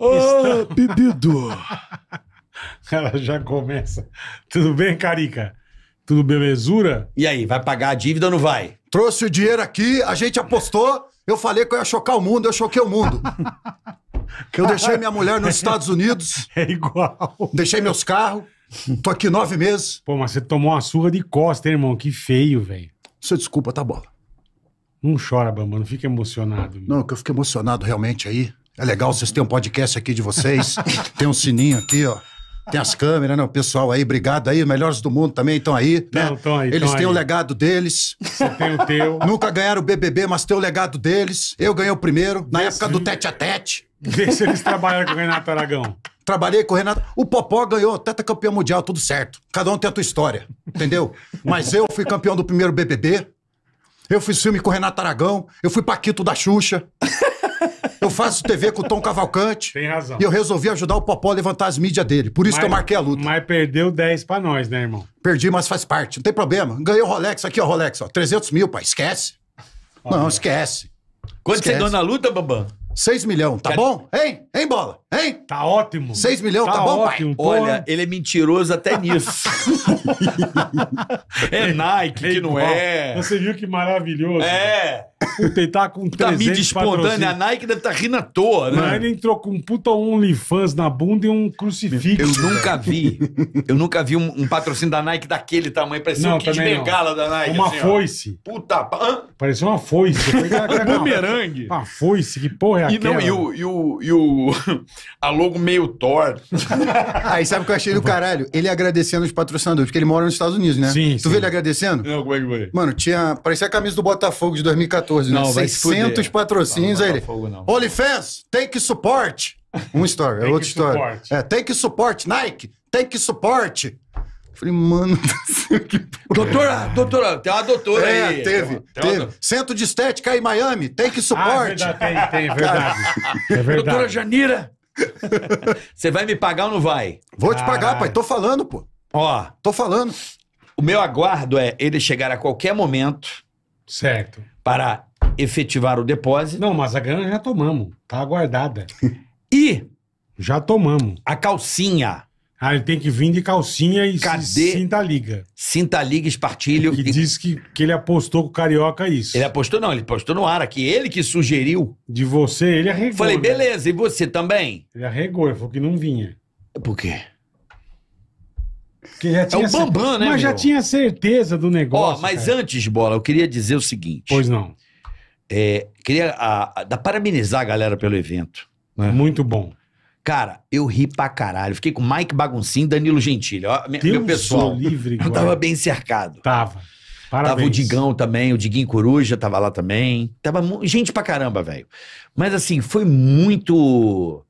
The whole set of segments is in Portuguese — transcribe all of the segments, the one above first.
Ah, Está... bebido! Ela já começa. Tudo bem, Carica? Tudo belezura? E aí, vai pagar a dívida ou não vai? Trouxe o dinheiro aqui, a gente apostou, eu falei que eu ia chocar o mundo, eu choquei o mundo. eu deixei minha mulher nos Estados Unidos. É igual. Deixei meus carros, tô aqui nove meses. Pô, mas você tomou uma surra de costa, hein, irmão? Que feio, velho. Seu é desculpa, tá bola. Não chora, Bamba, não fica emocionado. Meu. Não, que eu fiquei emocionado realmente aí. É legal vocês terem um podcast aqui de vocês. Tem um sininho aqui, ó. Tem as câmeras, né? O pessoal aí, obrigado aí. Melhores do mundo também estão aí, né? estão aí, Eles têm aí. o legado deles. Você tem o teu. Nunca ganharam o BBB, mas tem o legado deles. Eu ganhei o primeiro, na Vê época se... do tete a tete. Vê se eles trabalharam com o Renato Aragão. Trabalhei com o Renato. O Popó ganhou, teta campeão mundial, tudo certo. Cada um tem a sua história, entendeu? Mas eu fui campeão do primeiro BBB. Eu fiz filme com o Renato Aragão. Eu fui Paquito da Xuxa faço TV com o Tom Cavalcante. Tem razão. E eu resolvi ajudar o Popó a levantar as mídias dele. Por isso mas, que eu marquei a luta. Mas perdeu 10 pra nós, né, irmão? Perdi, mas faz parte. Não tem problema. Ganhei o Rolex aqui, ó, Rolex, ó. 300 mil, pai. Esquece. Olha. Não, esquece. Quando esquece. você ganhou na luta, Bambam? 6 milhões, tá Quer- bom? Hein? Hein, bola? Hein? Tá ótimo. 6 milhões, tá, Tá bom, pai? ótimo. Olha, né? ele é mentiroso até nisso. é Nike, que não é. Você viu que maravilhoso. É. Né? Puta, ele tá com Tá 300 mídia A Nike deve estar tá rindo à toa, né? Mas né? ele entrou com um puta OnlyFans na bunda e um crucifixo. Eu nunca vi. Eu nunca vi um, um patrocínio da Nike daquele tamanho. Parecia Não, um kit de bengala da Nike. Uma assim, foice. Puta. Hã? Parecia uma foice. um Bumerangue. Uma foice, que porra é e, não, e, o, e, o, e o a logo meio torto. Aí sabe o que eu achei do caralho? Ele agradecendo os patrocinadores, porque ele mora nos Estados Unidos, né? Sim. Tu sim. vê ele agradecendo? Não, como é que foi? Mano, tinha. Parecia a camisa do Botafogo de 2014, né? não, né? 600 patrocínios não, não é aí. Botafogo, tem OnlyFans, take support. Uma história, é outra história. Support. É, take support, Nike, take support. Falei, mano, que porra. Doutora, doutora, tem uma doutora é, aí. Teve, teve. Centro de Estética aí em Miami, tem que suporte. Ah, é verdade, tem, tem, é verdade. é verdade. Doutora Janira, você vai me pagar ou não vai? Vou Caralho. te pagar, pai, tô falando, pô. Ó. Tô falando. O meu aguardo é ele chegar a qualquer momento. Certo. Para efetivar o depósito. Não, mas a grana já tomamos, tá aguardada. E... Já tomamos. A calcinha ah, ele tem que vir de calcinha e Cadê? cinta liga. Cinta liga, espartilho. Que e... diz que, que ele apostou com o Carioca isso. Ele apostou não, ele apostou no ar aqui. Ele que sugeriu. De você, ele arregou. Falei, né? beleza, e você também? Ele arregou, ele falou que não vinha. Por quê? Porque já tinha é o Bambam, certeza, né, Mas meu? já tinha certeza do negócio. Ó, mas cara. antes, Bola, eu queria dizer o seguinte. Pois não. É, queria a, a, parabenizar a galera pelo evento. Né? Muito bom. Cara, eu ri pra caralho. Fiquei com Mike e Danilo Gentili. Ó, Deus meu pessoal. Livre, eu tava bem cercado. Tava. Parabéns. Tava o Digão também, o Diguinho Coruja tava lá também. Tava gente pra caramba, velho. Mas assim, foi muito.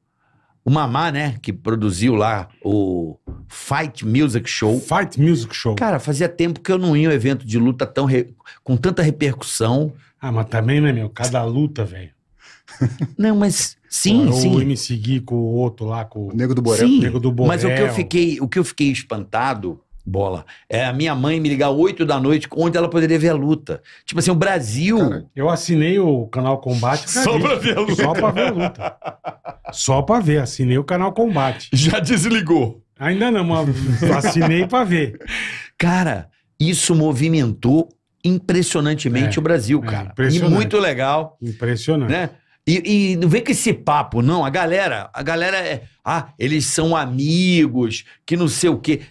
O Mamá, né, que produziu lá o Fight Music Show. Fight Music Show. Cara, fazia tempo que eu não ia um evento de luta tão re... com tanta repercussão. Ah, mas também, né, meu? Cada luta, velho. Não, mas sim, o, sim. O MC Gui com o outro lá, com o Nego do Borel. Sim, Nego do Borel. mas o que, eu fiquei, o que eu fiquei espantado, bola, é a minha mãe me ligar 8 da noite, onde ela poderia ver a luta. Tipo assim, o Brasil... Cara, eu assinei o canal Combate só, pra ver a luta. só pra ver a luta. Só pra ver, assinei o canal Combate. Já desligou. Ainda não, mas assinei pra ver. Cara, isso movimentou impressionantemente é, o Brasil, é cara. É, e muito legal. Impressionante. Né? E, e, não vem com esse papo, não. A galera, a galera é. Ah, eles são amigos, que não sei o quê.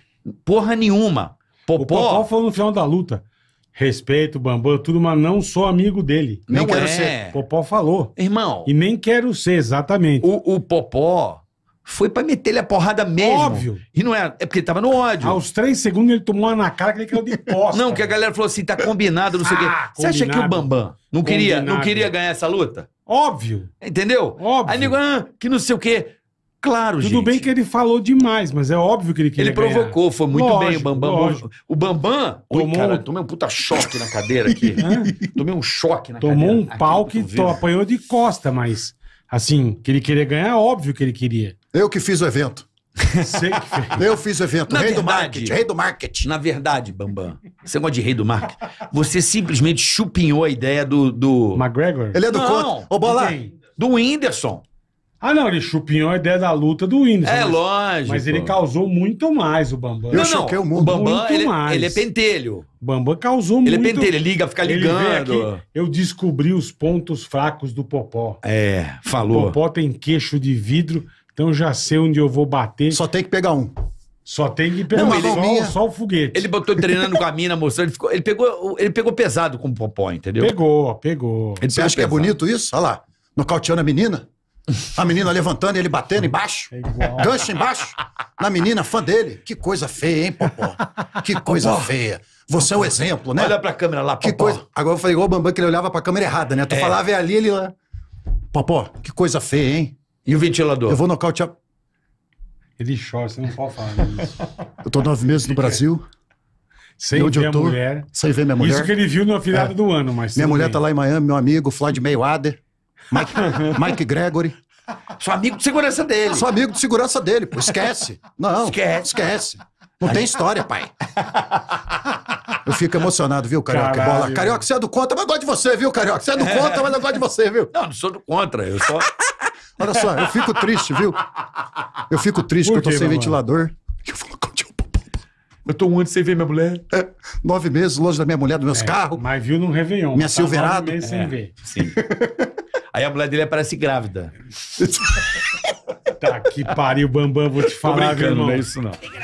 Porra nenhuma. Popó. O Popó falou no final da luta. Respeito, Bambam, tudo, mas não sou amigo dele. Não nem quero é. ser. Popó falou. Irmão. E nem quero ser, exatamente. O, o Popó foi pra meter-lhe a porrada mesmo. Óbvio. E não é, é porque ele tava no ódio. Aos três segundos ele tomou uma na cara que ele caiu de posse. Não, que a galera falou assim, tá combinado, não sei o quê. Ah, Você acha que o Bambam não queria, não queria ganhar essa luta? Óbvio. Entendeu? Óbvio. Aí nego, ah, que não sei o quê. Claro, Tudo gente. bem que ele falou demais, mas é óbvio que ele queria Ele provocou, ganhar. foi muito lógico, bem o Bambam. Lógico. O Bambam... Tomou... Oi, cara, tomei um puta choque na cadeira aqui. tomei um choque na tomou cadeira. Tomou um pau aqui, que apanhou de costa, mas... Assim, que ele queria ganhar, é óbvio que ele queria. Eu que fiz o evento. Sei que fez. Eu fiz o evento. Na rei verdade, do marketing. Rei do marketing. Na verdade, Bambam, você gosta de rei do marketing. Você simplesmente chupinhou a ideia do. do... McGregor? Ele é do Não. Ô, Bola, Quem? do Whindersson. Ah, não, ele chupinhou a ideia da luta do Whindersson. É, mas, lógico. Mas ele causou muito mais o Bambam. Eu não, choquei o mundo. O Bambam, muito ele, mais. ele é pentelho. O Bambam causou ele é muito. Ele é pentelho, ele liga, fica ligando. Aqui, eu descobri os pontos fracos do Popó. É, falou. O Popó tem queixo de vidro, então já sei onde eu vou bater. Só tem que pegar um. Só tem que pegar Não, ele, só, minha... só, o foguete. Ele botou treinando com a mina, mostrando. Ele, ficou, ele, pegou, ele pegou pesado com o Popó, entendeu? Pegou, pegou. Ele Você pegou acha pesado. que é bonito isso? Olha lá. Nocauteando a menina. A menina levantando, ele batendo embaixo. É Gancho embaixo. Na menina, fã dele. Que coisa feia, hein, Popó? Que coisa Popó. feia. Você é o exemplo, né? Olha pra câmera lá, Popó. Que coisa... Agora eu falei igual o Bambam, que ele olhava pra câmera errada, né? Tu é. falava e ah, é ali, ele lá... Popó, que coisa feia, hein? E o ventilador? Eu vou nocautear. Ele chora, você não pode falar isso. eu tô nove meses no é Brasil. Sem onde ver eu tô, mulher. Sem ver minha mulher. Isso que ele viu na virada é. do ano, mas. Minha mulher bem. tá lá em Miami, meu amigo, Floyd Mayweather, Mike, Mike Gregory. Sou amigo de segurança dele. Sou amigo de segurança dele, pô. Esquece. Não. Esquece. Esquece. Não tem história, pai. Eu fico emocionado, viu, Carioca? Caralho. Bola. Carioca, você é do contra, mas eu gosto de você, viu, Carioca? Você é do é. contra, mas eu gosto de você, viu? Não, não sou do contra. Eu só. Olha só, eu fico triste, viu? Eu fico triste porque que eu tô sem mamãe? ventilador. Eu falo, eu tô um ano sem ver minha mulher. É, nove meses longe da minha mulher, dos meus é, carros. Mas viu num Réveillon. Minha tá Silverado. Nove meses sem é, ver. Sim. Aí a mulher dele aparece grávida. tá que pariu, Bambam, vou te falar, não é isso não.